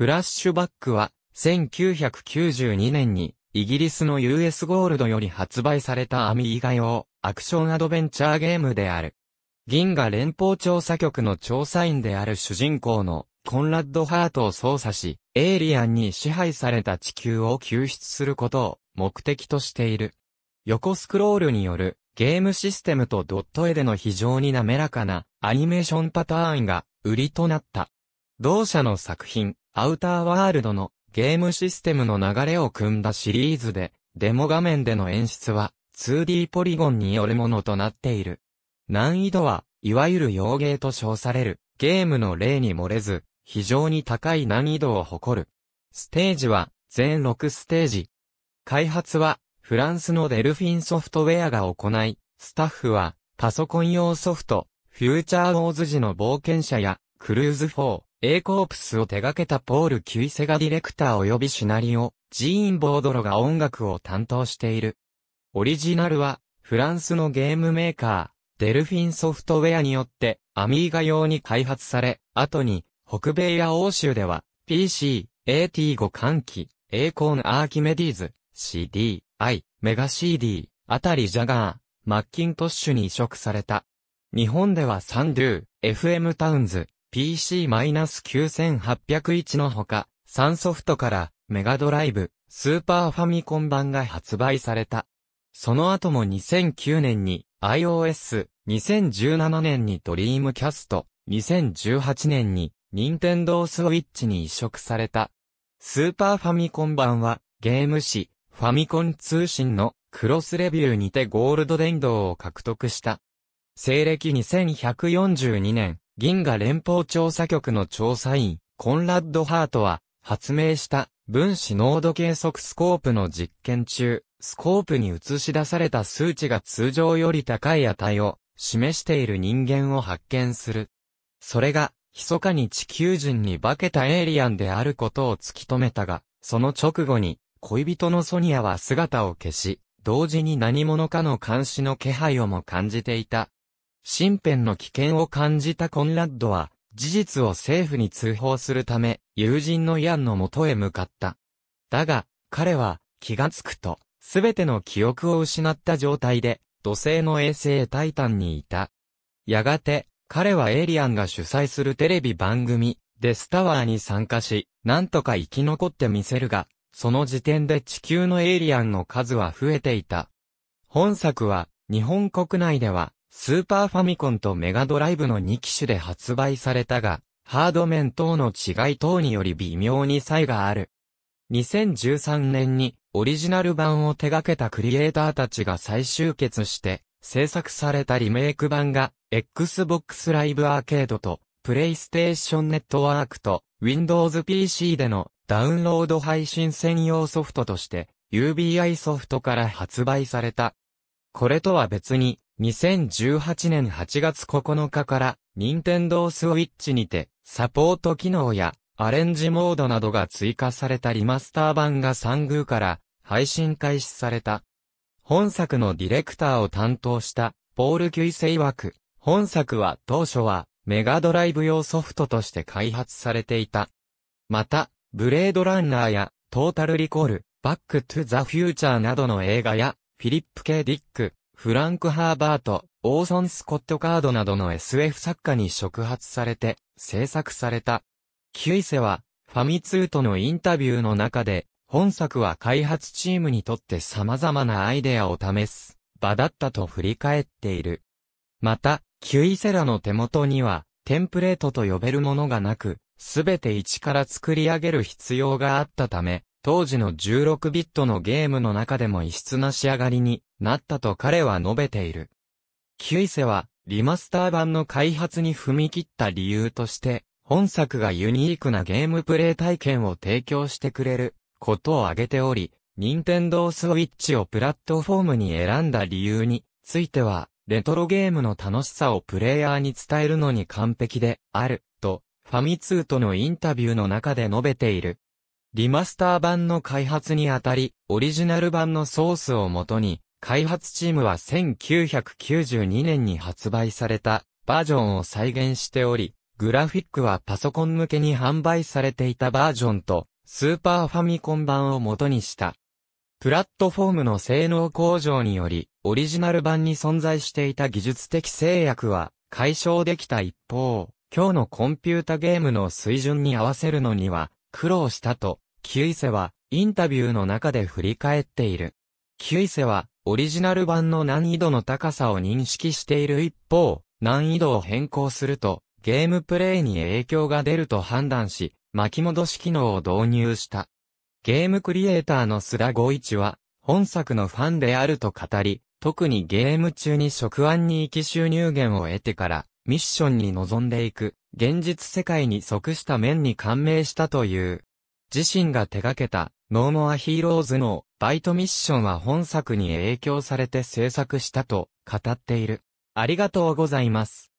フラッシュバックは、1992年に、イギリスの US ゴールドより発売されたアミーガ用、アクションアドベンチャーゲームである。銀河連邦調査局の調査員である主人公の、コンラッド・ハートを操作し、エイリアンに支配された地球を救出することを目的としている。横スクロールによるゲームシステムとドット絵での非常に滑らかなアニメーションパターンが売りとなった。同社の作品、アウターワールドのゲームシステムの流れを組んだシリーズで、デモ画面での演出は 2D ポリゴンによるものとなっている。難易度は、いわゆる洋芸と称される、ゲームの例に漏れず、非常に高い難易度を誇る。ステージは、全6ステージ。開発は、フランスのデルフィンソフトウェアが行い、スタッフは、パソコン用ソフト、フューチャーオーズ時の冒険者や、クルーズ4、A コープスを手掛けたポール・キュイセがディレクター及びシナリオ、ジーン・ボードロが音楽を担当している。オリジナルは、フランスのゲームメーカー、デルフィンソフトウェアによって、アミーガ用に開発され、後に、北米や欧州では、PC、AT5 換気、A コーン・アーキメディーズ、CD、I、メガ CD、あたりジャガー、マッキントッシュに移植された。日本ではサンドゥ、FM タウンズ、PC-9801 のほか、3ソフトからメガドライブ、スーパーファミコン版が発売された。その後も2009年に iOS、2017年にドリームキャスト、2018年に任天堂スウィッチに移植された。スーパーファミコン版はゲーム誌、ファミコン通信のクロスレビューにてゴールド電動を獲得した。西暦2142年、銀河連邦調査局の調査員、コンラッド・ハートは、発明した分子濃度計測スコープの実験中、スコープに映し出された数値が通常より高い値を示している人間を発見する。それが、密かに地球人に化けたエイリアンであることを突き止めたが、その直後に、恋人のソニアは姿を消し、同時に何者かの監視の気配をも感じていた。身辺の危険を感じたコンラッドは、事実を政府に通報するため、友人のイアンの元へ向かった。だが、彼は、気がつくと、すべての記憶を失った状態で、土星の衛星タイタンにいた。やがて、彼はエイリアンが主催するテレビ番組、デスタワーに参加し、なんとか生き残ってみせるが、その時点で地球のエイリアンの数は増えていた。本作は、日本国内では、スーパーファミコンとメガドライブの2機種で発売されたが、ハード面等の違い等により微妙に差異がある。2013年にオリジナル版を手掛けたクリエイターたちが再集結して制作されたリメイク版が Xbox Live Arcade と PlayStation Network と Windows PC でのダウンロード配信専用ソフトとして UBI ソフトから発売された。これとは別に2018年8月9日から、任天堂 switch にて、サポート機能や、アレンジモードなどが追加されたリマスター版が3宮から、配信開始された。本作のディレクターを担当した、ポール・キュイセイ枠。本作は当初は、メガドライブ用ソフトとして開発されていた。また、ブレードランナーや、トータルリコール、バックトゥザフューチャーなどの映画や、フィリップ・ケイ・ディック、フランク・ハーバート、オーソン・スコット・カードなどの SF 作家に触発されて制作された。キュイセは、ファミーとのインタビューの中で、本作は開発チームにとって様々なアイデアを試す場だったと振り返っている。また、キュイセラの手元には、テンプレートと呼べるものがなく、すべて一から作り上げる必要があったため、当時の16ビットのゲームの中でも異質な仕上がりになったと彼は述べている。キュイセは、リマスター版の開発に踏み切った理由として、本作がユニークなゲームプレイ体験を提供してくれることを挙げており、任天堂ス s w i t ッチをプラットフォームに選んだ理由については、レトロゲームの楽しさをプレイヤーに伝えるのに完璧である、と、ファミ通とのインタビューの中で述べている。リマスター版の開発にあたり、オリジナル版のソースをもとに、開発チームは1992年に発売されたバージョンを再現しており、グラフィックはパソコン向けに販売されていたバージョンとスーパーファミコン版を元にした。プラットフォームの性能向上により、オリジナル版に存在していた技術的制約は解消できた一方、今日のコンピュータゲームの水準に合わせるのには苦労したと、キュイセはインタビューの中で振り返っている。キュイセはオリジナル版の難易度の高さを認識している一方、難易度を変更すると、ゲームプレイに影響が出ると判断し、巻き戻し機能を導入した。ゲームクリエイターの須田豪一は、本作のファンであると語り、特にゲーム中に職案に行き収入源を得てから、ミッションに臨んでいく、現実世界に即した面に感銘したという。自身が手掛けた、ノーモアヒーローズのバイトミッションは本作に影響されて制作したと語っている。ありがとうございます。